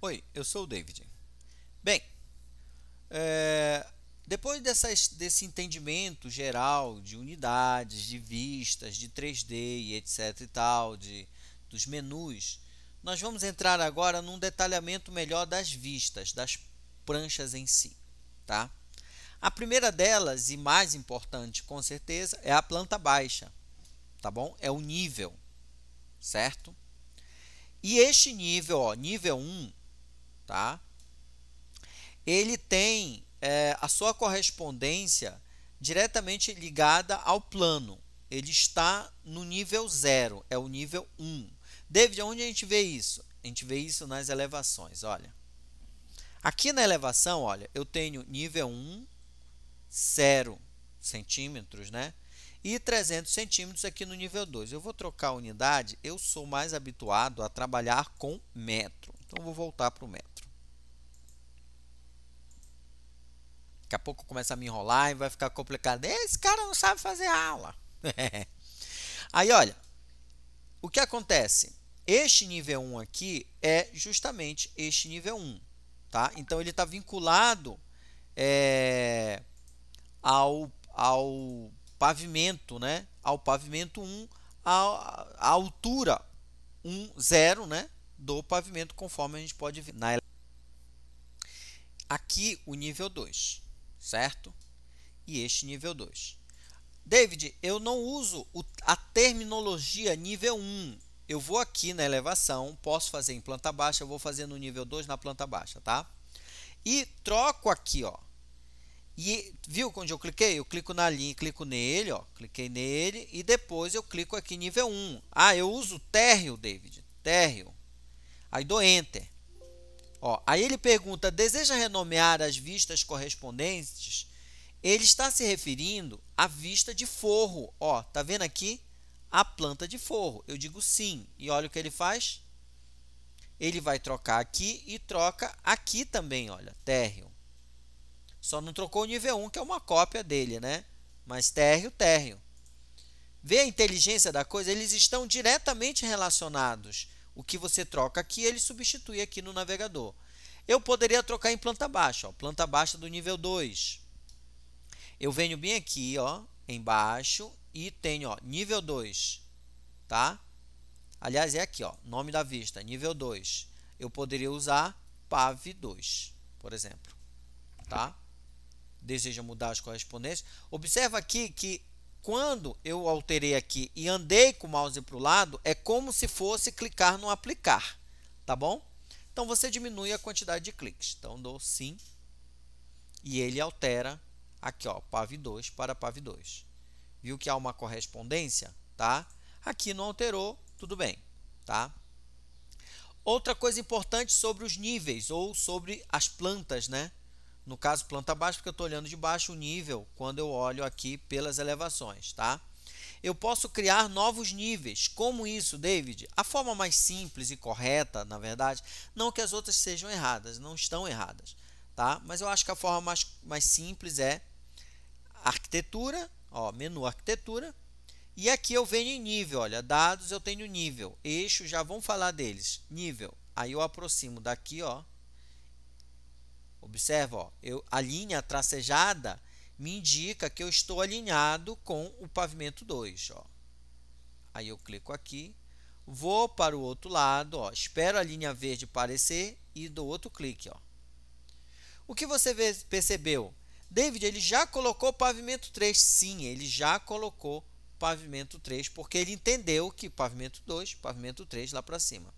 Oi, eu sou o David. Bem, é, depois dessas, desse entendimento geral de unidades, de vistas, de 3D e etc e tal, de, dos menus, nós vamos entrar agora num detalhamento melhor das vistas, das pranchas em si, tá? A primeira delas e mais importante, com certeza, é a planta baixa, tá bom? É o nível, certo? E este nível, ó, nível 1, tá? Ele tem é, a sua correspondência diretamente ligada ao plano. Ele está no nível 0, é o nível 1. Um. David, onde a gente vê isso? A gente vê isso nas elevações, olha. Aqui na elevação, olha, eu tenho nível 1, um, 0 centímetros, né? E 300 centímetros aqui no nível 2. Eu vou trocar a unidade, eu sou mais habituado a trabalhar com metro. Então, vou voltar para o metro. Daqui a pouco começa a me enrolar e vai ficar complicado. Esse cara não sabe fazer aula. Aí, olha, o que acontece? Este nível 1 aqui é justamente este nível 1. Tá? Então, ele está vinculado é, ao, ao pavimento, né? ao pavimento 1, à, altura 1, 0 né? do pavimento, conforme a gente pode ver na Aqui, o nível 2 certo? E este nível 2. David, eu não uso a terminologia nível 1. Eu vou aqui na elevação, posso fazer em planta baixa, eu vou fazer no nível 2 na planta baixa, tá? E troco aqui, ó. E viu onde eu cliquei? Eu clico na linha, clico nele, ó, cliquei nele e depois eu clico aqui nível 1. Ah, eu uso térreo, David, térreo. Aí dou enter. Ó, aí ele pergunta: deseja renomear as vistas correspondentes? Ele está se referindo à vista de forro. Ó, tá vendo aqui a planta de forro? Eu digo sim. E olha o que ele faz. Ele vai trocar aqui e troca aqui também, olha, térreo. Só não trocou o nível 1, que é uma cópia dele, né? Mas térreo, térreo. Vê a inteligência da coisa? Eles estão diretamente relacionados. O que você troca aqui, ele substitui aqui no navegador. Eu poderia trocar em planta baixa, ó, planta baixa do nível 2. Eu venho bem aqui, ó, embaixo e tenho, ó, nível 2, tá? Aliás, é aqui, ó, nome da vista, nível 2. Eu poderia usar PAV2, por exemplo, tá? Deseja mudar as correspondências. Observa aqui que quando eu alterei aqui e andei com o mouse para o lado, é como se fosse clicar no aplicar, tá bom? Então você diminui a quantidade de cliques. Então dou sim e ele altera aqui, ó, PAV2 para PAV2. Viu que há uma correspondência, tá? Aqui não alterou, tudo bem, tá? Outra coisa importante sobre os níveis ou sobre as plantas, né? No caso, planta baixa, porque eu estou olhando de baixo o nível quando eu olho aqui pelas elevações, tá? Eu posso criar novos níveis. Como isso, David? A forma mais simples e correta, na verdade, não que as outras sejam erradas, não estão erradas, tá? Mas eu acho que a forma mais, mais simples é arquitetura, ó, menu arquitetura, e aqui eu venho em nível, olha, dados eu tenho nível, eixo já vamos falar deles, nível. Aí eu aproximo daqui, ó, Observa, ó, eu, a linha tracejada me indica que eu estou alinhado com o pavimento 2. Ó. Aí eu clico aqui, vou para o outro lado, ó, espero a linha verde aparecer e dou outro clique. Ó. O que você percebeu? David, ele já colocou pavimento 3. Sim, ele já colocou pavimento 3, porque ele entendeu que pavimento 2, pavimento 3 lá para cima.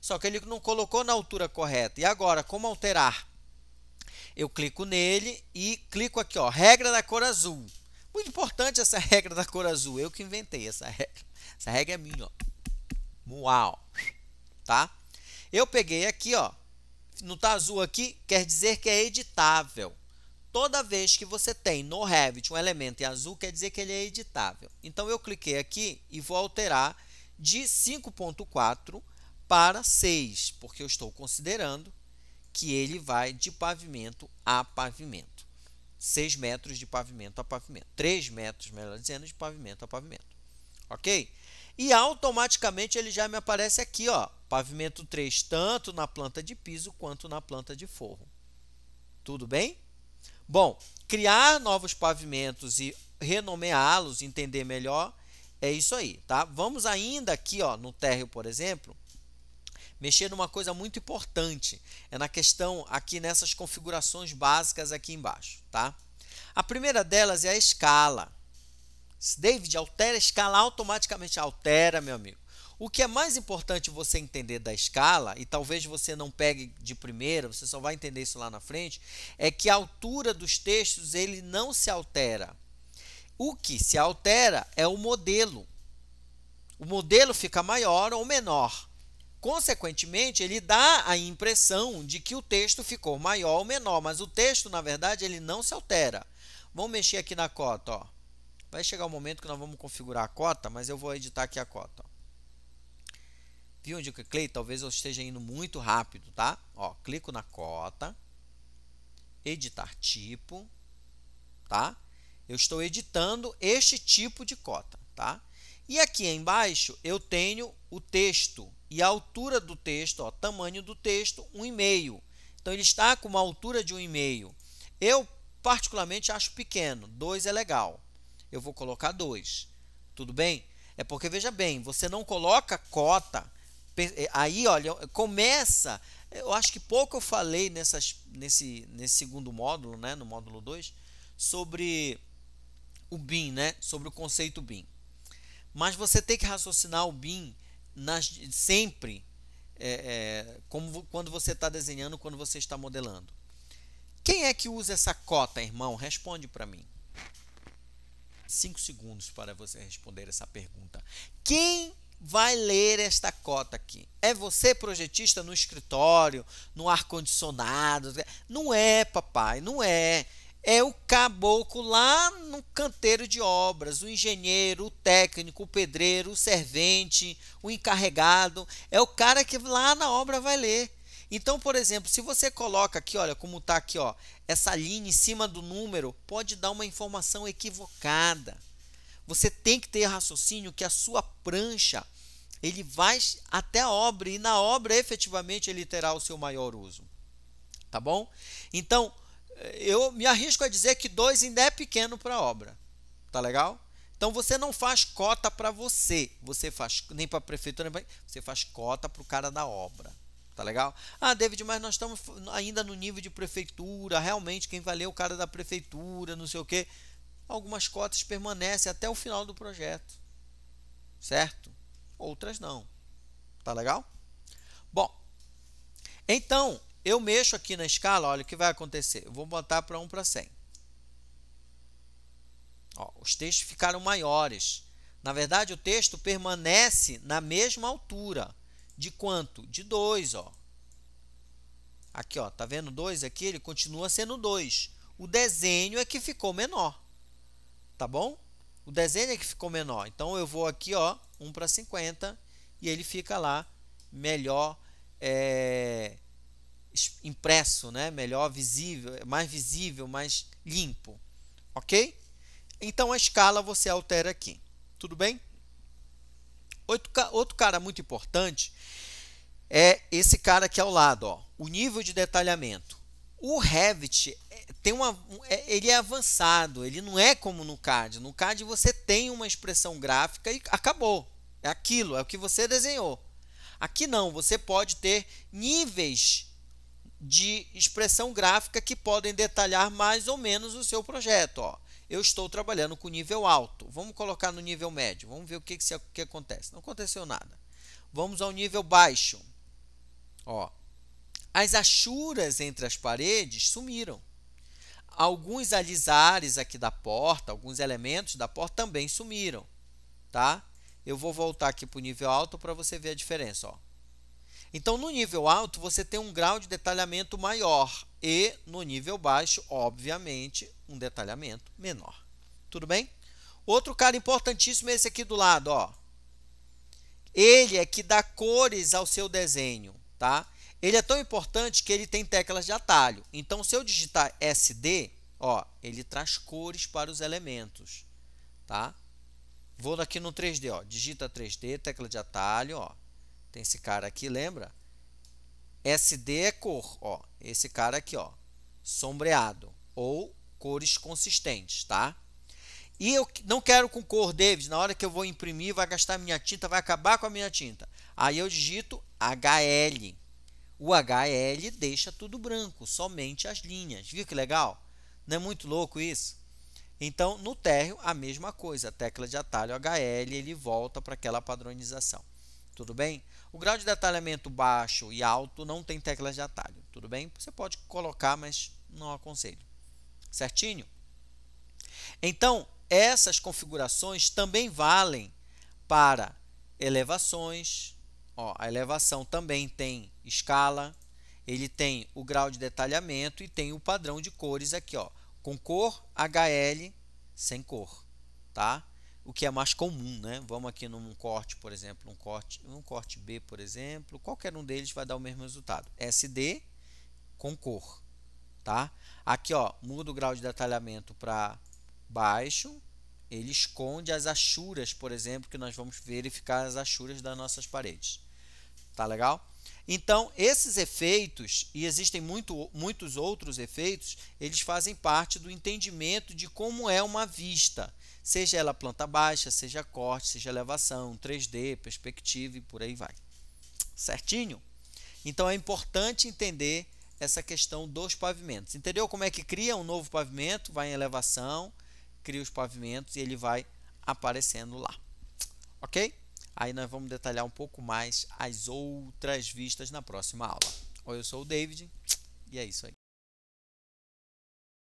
Só que ele não colocou na altura correta. E agora, como alterar? eu clico nele e clico aqui, ó, regra da cor azul. Muito importante essa regra da cor azul, eu que inventei essa regra. Essa regra é minha, ó. Uau. Tá? Eu peguei aqui, ó, no tá azul aqui, quer dizer que é editável. Toda vez que você tem no Revit um elemento em azul, quer dizer que ele é editável. Então eu cliquei aqui e vou alterar de 5.4 para 6, porque eu estou considerando que ele vai de pavimento a pavimento. 6 metros de pavimento a pavimento. 3 metros, melhor dizendo, de pavimento a pavimento. Ok? E automaticamente ele já me aparece aqui, ó, pavimento 3, tanto na planta de piso quanto na planta de forro. Tudo bem? Bom, criar novos pavimentos e renomeá-los, entender melhor, é isso aí, tá? Vamos ainda aqui, ó, no térreo, por exemplo, mexer numa coisa muito importante. É na questão aqui nessas configurações básicas aqui embaixo, tá? A primeira delas é a escala. Se David altera a escala, automaticamente altera, meu amigo. O que é mais importante você entender da escala, e talvez você não pegue de primeira, você só vai entender isso lá na frente, é que a altura dos textos ele não se altera. O que se altera é o modelo. O modelo fica maior ou menor. Consequentemente, ele dá a impressão de que o texto ficou maior ou menor, mas o texto, na verdade, ele não se altera. Vamos mexer aqui na cota. Ó. Vai chegar o um momento que nós vamos configurar a cota, mas eu vou editar aqui a cota. Ó. Viu onde eu cliquei? Talvez eu esteja indo muito rápido, tá? Ó, clico na cota, editar tipo, tá? Eu estou editando este tipo de cota, tá? E aqui embaixo eu tenho o texto e a altura do texto, ó, tamanho do texto, 1,5. Então, ele está com uma altura de 1,5. Eu, particularmente, acho pequeno. 2 é legal. Eu vou colocar 2. Tudo bem? É porque, veja bem, você não coloca cota. É, aí, olha, começa. Eu acho que pouco eu falei nessas, nesse, nesse segundo módulo, né, no módulo 2, sobre o BIM, né, sobre o conceito BIM. Mas você tem que raciocinar o BIM nas, sempre é, é, como quando você está desenhando, quando você está modelando. Quem é que usa essa cota, irmão? Responde para mim. Cinco segundos para você responder essa pergunta. Quem vai ler esta cota aqui? É você, projetista, no escritório, no ar-condicionado? Não é, papai, não é é o caboclo lá no canteiro de obras, o engenheiro, o técnico, o pedreiro, o servente, o encarregado, é o cara que lá na obra vai ler. Então, por exemplo, se você coloca aqui, olha como está aqui, ó, essa linha em cima do número, pode dar uma informação equivocada. Você tem que ter raciocínio que a sua prancha ele vai até a obra e na obra efetivamente ele terá o seu maior uso. Tá bom? Então, eu me arrisco a dizer que dois ainda é pequeno para a obra. Tá legal? Então você não faz cota para você, você faz nem para a prefeitura, nem pra, você faz cota para o cara da obra. Tá legal? Ah, David, mas nós estamos ainda no nível de prefeitura, realmente quem vai ler é o cara da prefeitura, não sei o quê. Algumas cotas permanecem até o final do projeto. Certo? Outras não. Tá legal? Bom, então, eu mexo aqui na escala, olha o que vai acontecer. Eu vou botar para 1 para 100. Ó, os textos ficaram maiores. Na verdade, o texto permanece na mesma altura. De quanto? De 2. Ó. Aqui, ó, tá vendo 2 aqui? Ele continua sendo 2. O desenho é que ficou menor. Tá bom? O desenho é que ficou menor. Então, eu vou aqui, ó, 1 para 50. E ele fica lá melhor. É impresso, né? melhor visível, mais visível, mais limpo. Ok? Então a escala você altera aqui. Tudo bem? Outro, outro cara muito importante é esse cara aqui ao lado, ó, o nível de detalhamento. O Revit é, tem uma, é, ele é avançado, ele não é como no CAD. No CAD você tem uma expressão gráfica e acabou. É aquilo, é o que você desenhou. Aqui não, você pode ter níveis de expressão gráfica que podem detalhar mais ou menos o seu projeto. Ó. Eu estou trabalhando com nível alto. Vamos colocar no nível médio. Vamos ver o que, que, se, que acontece. Não aconteceu nada. Vamos ao nível baixo. Ó, as achuras entre as paredes sumiram. Alguns alisares aqui da porta, alguns elementos da porta também sumiram. Tá? Eu vou voltar aqui para o nível alto para você ver a diferença. Ó. Então, no nível alto, você tem um grau de detalhamento maior e no nível baixo, obviamente, um detalhamento menor. Tudo bem? Outro cara importantíssimo é esse aqui do lado, ó. Ele é que dá cores ao seu desenho, tá? Ele é tão importante que ele tem teclas de atalho. Então, se eu digitar SD, ó, ele traz cores para os elementos, tá? Vou aqui no 3D, ó, digita 3D, tecla de atalho, ó, tem esse cara aqui, lembra? SD é cor, ó. Esse cara aqui, ó. Sombreado ou cores consistentes, tá? E eu não quero com cor, David. Na hora que eu vou imprimir, vai gastar minha tinta, vai acabar com a minha tinta. Aí eu digito HL. O HL deixa tudo branco, somente as linhas. Viu que legal? Não é muito louco isso? Então, no térreo, a mesma coisa. A tecla de atalho HL, ele volta para aquela padronização. Tudo bem? O grau de detalhamento baixo e alto não tem teclas de atalho. Tudo bem? Você pode colocar, mas não aconselho. Certinho? Então, essas configurações também valem para elevações. Ó, a elevação também tem escala, ele tem o grau de detalhamento e tem o padrão de cores aqui, ó, com cor HL sem cor, tá? o que é mais comum, né? Vamos aqui num corte, por exemplo, um corte, um corte B, por exemplo, qualquer um deles vai dar o mesmo resultado. SD com cor, tá? Aqui, ó, muda o grau de detalhamento para baixo, ele esconde as achuras, por exemplo, que nós vamos verificar as achuras das nossas paredes. Tá legal? Então, esses efeitos, e existem muito, muitos outros efeitos, eles fazem parte do entendimento de como é uma vista, seja ela planta baixa, seja corte, seja elevação, 3D, perspectiva e por aí vai. Certinho? Então, é importante entender essa questão dos pavimentos. Entendeu como é que cria um novo pavimento? Vai em elevação, cria os pavimentos e ele vai aparecendo lá. Ok? Aí nós vamos detalhar um pouco mais as outras vistas na próxima aula. Eu sou o David e é isso aí.